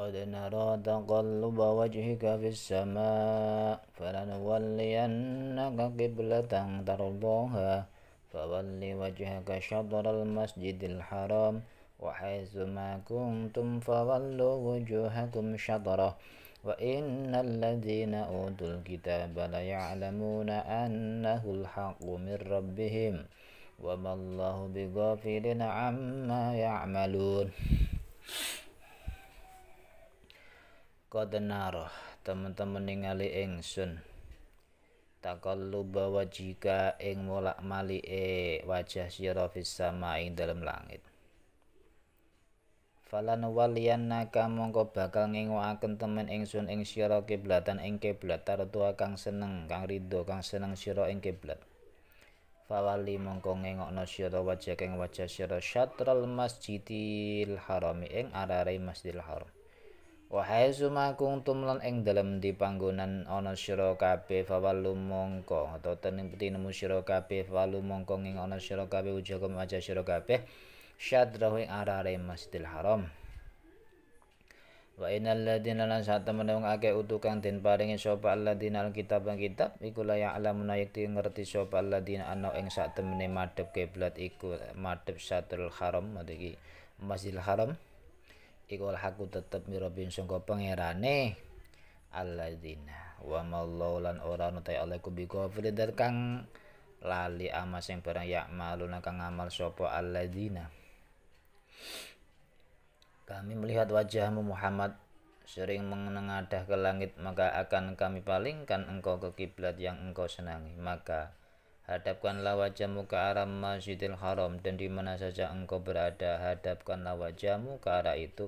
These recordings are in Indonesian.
قد نرى تقلب وجهك في السماء فلنولينك قبلة ترضاها فول وجهك شطر المسجد الحرام وحيث ما كنتم فولوا وجوهكم شطره وإن الذين أوتوا الكتاب ليعلمون أنه الحق من ربهم وما الله بغافل عما يعملون qad teman-teman ningali ingsun taqalluba wajika ing mali e wajah sira fis sama ing dalam langit falan waliyannaka mongko bakal ngengokaken temen ingsun ing sira kiblatan ing kiblat tartua kang seneng kang ridho kang seneng sira ing kiblat fawali mongko ngengokno sira wajah kang wajah sira syatral masjidil harami ing arare masjidil haram Wahai suma kung lan ing dalam di panggonan ono shiro kape fawalu mongko atau tening tinemu shiro kape fawalu mongko ing ono sira kape shiro maca sira kape syadrahu ing arare Masjidil Haram wa innal ladina lan sak temen wong akeh utu kang den kitab lan kitab iku la ya'lamuna yakti ngerti sapa alladzina ana ing sak temene madhep kiblat iku madep Haram madegi Masjidil Haram iku haku tetep mirabin sangka pangerane alladzina wa lan ora nutai alaikum bi ghafilin kang lali ama sing barang yakmaluna kang amal sapa alladzina kami melihat wajahmu Muhammad sering mengenengadah ke langit maka akan kami palingkan engkau ke kiblat yang engkau senangi maka Hadapkanlah wajahmu ke arah Masjidil Haram dan di mana saja engkau berada, hadapkanlah wajahmu ke arah itu.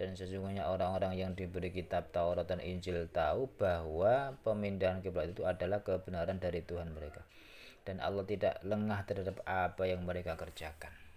Dan sesungguhnya orang-orang yang diberi kitab Taurat dan Injil tahu bahwa pemindahan kiblat itu adalah kebenaran dari Tuhan mereka. Dan Allah tidak lengah terhadap apa yang mereka kerjakan.